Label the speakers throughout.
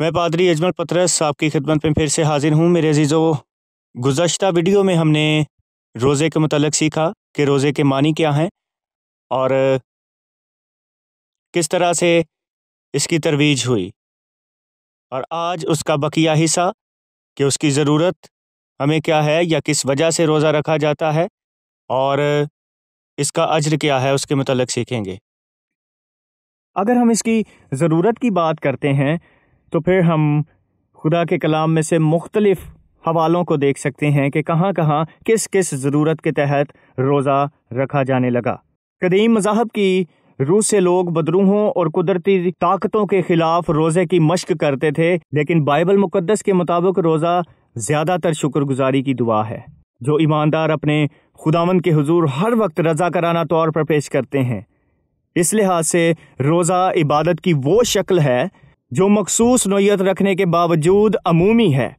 Speaker 1: मैं पादरी अजमल पत्रस आपकी खिदमत में फिर से हाजिर हूँ मेरे अजीज़ों गुज्त वीडियो में हमने रोज़े के मतलब सीखा कि रोज़े के मानी क्या हैं और किस तरह से इसकी तरवीज हुई और आज उसका बकिया हिस्सा कि उसकी ज़रूरत हमें क्या है या किस वजह से रोज़ा रखा जाता है और इसका अज्र क्या है उसके मतलब सीखेंगे अगर हम इसकी ज़रूरत की बात करते हैं तो फिर हम खुदा के कलाम में से मुख्तलिफ़ हवालों को देख सकते हैं कि कहाँ कहाँ किस किस ज़रूरत के तहत रोज़ा रखा जाने लगा कदीम मजाहब की रूस से लोग बदरूहों और कुदरती ताकतों के खिलाफ रोज़े की मश्क करते थे लेकिन बाइबल मुकदस के मुताबिक रोज़ा ज़्यादातर शुक्रगुजारी की दुआ है जो ईमानदार अपने खुदावन के हजूर हर वक्त रजा कराना तौर पर पेश करते हैं इस लिहाज से रोज़ा इबादत की वो शक्ल है जो मखसूस नोयत रखने के बावजूद अमूमी है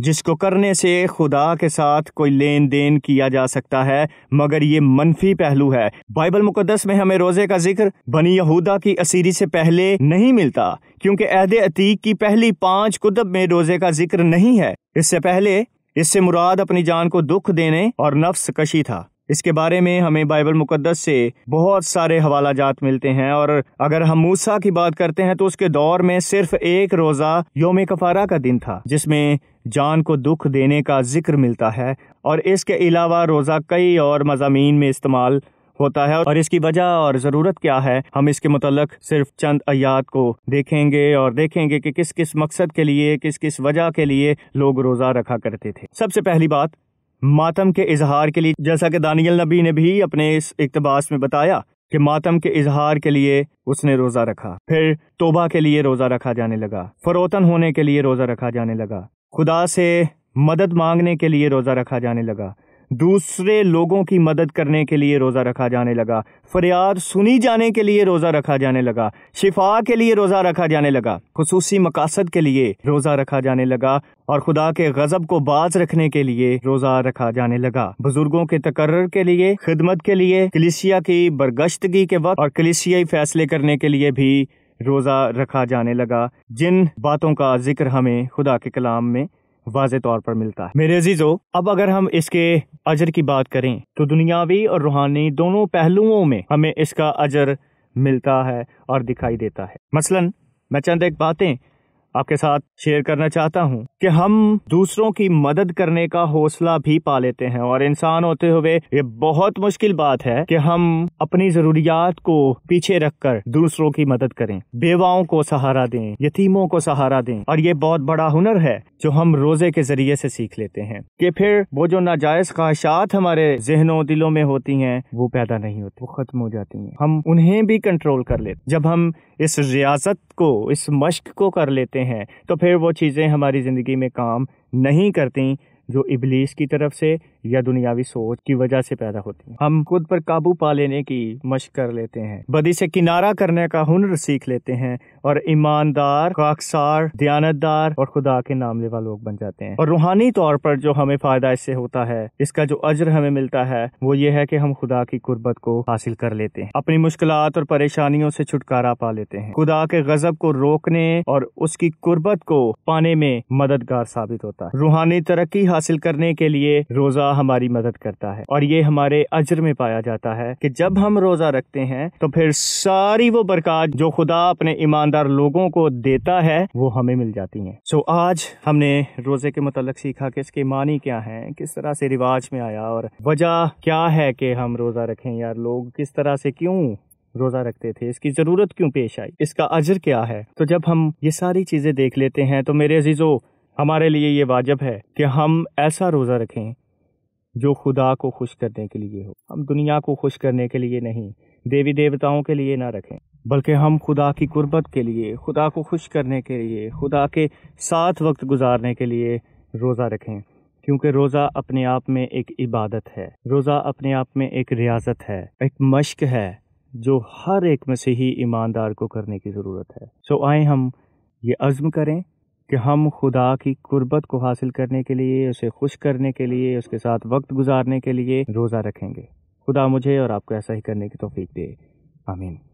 Speaker 1: जिसको करने से खुदा के साथ कोई लेन देन किया जा सकता है मगर ये मनफी पहलू है बाइबल मुकदस में हमें रोज़े का जिक्र बनी यहूदा की असीरी से पहले नहीं मिलता क्योंकि अहद अतीक की पहली पांच कुतब में रोज़े का जिक्र नहीं है इससे पहले इससे मुराद अपनी जान को दुख देने और नफ्स कशी था इसके बारे में हमें बाइबल मुकद्दस से बहुत सारे हवाला जात मिलते हैं और अगर हम मूसा की बात करते हैं तो उसके दौर में सिर्फ एक रोज़ा योम कफारा का दिन था जिसमें जान को दुख देने का जिक्र मिलता है और इसके अलावा रोज़ा कई और मजामी में इस्तेमाल होता है और इसकी वजह और ज़रूरत क्या है हम इसके मतलब सिर्फ चंद अयात को देखेंगे और देखेंगे कि किस किस मकसद के लिए किस किस वजह के लिए लोग रोज़ा रखा करते थे सबसे पहली बात मातम के इजहार के लिए जैसा कि दानियल नबी ने भी अपने इस इकतबास में बताया कि मातम के इजहार के लिए उसने रोज़ा रखा फिर तोबा के लिए रोज़ा रखा जाने लगा फरोतन होने के लिए रोज़ा रखा जाने लगा खुदा से मदद मांगने के लिए रोज़ा रखा जाने लगा दूसरे लोगों की मदद करने के लिए रोज़ा रखा जाने लगा फरियाद सुनी जाने के लिए रोज़ा रखा जाने लगा शिफा के लिए रोज़ा रखा जाने लगा खसूसी मकासद के लिए रोज़ा रखा जाने लगा और खुदा के गज़ब को बाज रखने के लिए रोज़ा रखा जाने लगा बुजुर्गों के तकर्र के लिए खिदमत के लिए कलिसिया की बरगश्तगी के वक्त और कलिसियाई फैसले करने के लिए भी रोज़ा रखा जाने लगा जिन बातों का जिक्र हमें खुदा के कलाम में वाज तौर पर मिलता है मेरे अजीजो अब अगर हम इसके अजर की बात करें तो दुनियावी और रूहानी दोनों पहलुओं में हमें इसका अजर मिलता है और दिखाई देता है मसलन मैं चंद एक बातें आपके साथ शेयर करना चाहता हूँ कि हम दूसरों की मदद करने का हौसला भी पा लेते हैं और इंसान होते हुए ये बहुत मुश्किल बात है कि हम अपनी जरूरियात को पीछे रखकर दूसरों की मदद करें बेवाओं को सहारा दें यतीमों को सहारा दें और ये बहुत बड़ा हुनर है जो हम रोजे के जरिए से सीख लेते हैं कि फिर वो जो नाजायज ख्वाहिशात हमारे जहनों दिलों में होती हैं वो पैदा नहीं होती वो खत्म हो जाती हैं हम उन्हें भी कंट्रोल कर लेते जब हम इस रियाजत को इस मश्क को कर लेते हैं तो फिर वो चीज़ें हमारी ज़िंदगी में काम नहीं करती जो इबलीस की तरफ से या दुनियावी सोच की वजह से पैदा होती है हम खुद पर काबू पा लेने की मश कर लेते हैं बदी से किनारा करने का हुनर सीख लेते हैं और ईमानदार काकसार दयानतदार और खुदा के नाम लेवा लोग बन जाते हैं और रूहानी तौर पर जो हमें फायदा इससे होता है इसका जो अजर हमें मिलता है वो ये है कि हम खुदा की कुर्बत को हासिल कर लेते हैं अपनी मुश्किल और परेशानियों से छुटकारा पा लेते हैं खुदा के गजब को रोकने और उसकी कुर्बत को पाने में मददगार साबित होता है रूहानी तरक्की हासिल करने के लिए रोज़ा हमारी मदद करता है और ये हमारे अजर में पाया जाता है कि जब हम रोज़ा रखते हैं तो फिर सारी वो बरकत जो खुदा अपने ईमानदार लोगों को देता है वो हमें मिल जाती हैं सो आज हमने रोज़े के मतलब सीखा कि इसके मानी क्या है किस तरह से रिवाज में आया और वजह क्या है कि हम रोज़ा रखें यार लोग किस तरह से क्यों रोज़ा रखते थे इसकी ज़रूरत क्यों पेश आई इसका अजर क्या है तो जब हम ये सारी चीज़ें देख लेते हैं तो मेरे अजीज़ों हमारे लिए ये वाजब है कि हम ऐसा रोज़ा रखें जो खुदा को खुश करने के लिए हो हम दुनिया को खुश करने के लिए नहीं देवी देवताओं के लिए ना रखें बल्कि हम खुदा की गुर्बत के लिए खुदा को खुश करने के लिए खुदा के साथ वक्त गुजारने के लिए रोज़ा रखें क्योंकि रोज़ा अपने आप में एक इबादत है रोज़ा अपने आप में एक रियाजत है एक मश्क है जो हर एक मसीही ईमानदार को करने की ज़रूरत है सो आए हम ये अज़म करें कि हम खुदा की कुर्बत को हासिल करने के लिए उसे खुश करने के लिए उसके साथ वक्त गुजारने के लिए रोज़ा रखेंगे खुदा मुझे और आपको ऐसा ही करने की तोफ़ी दे आमीन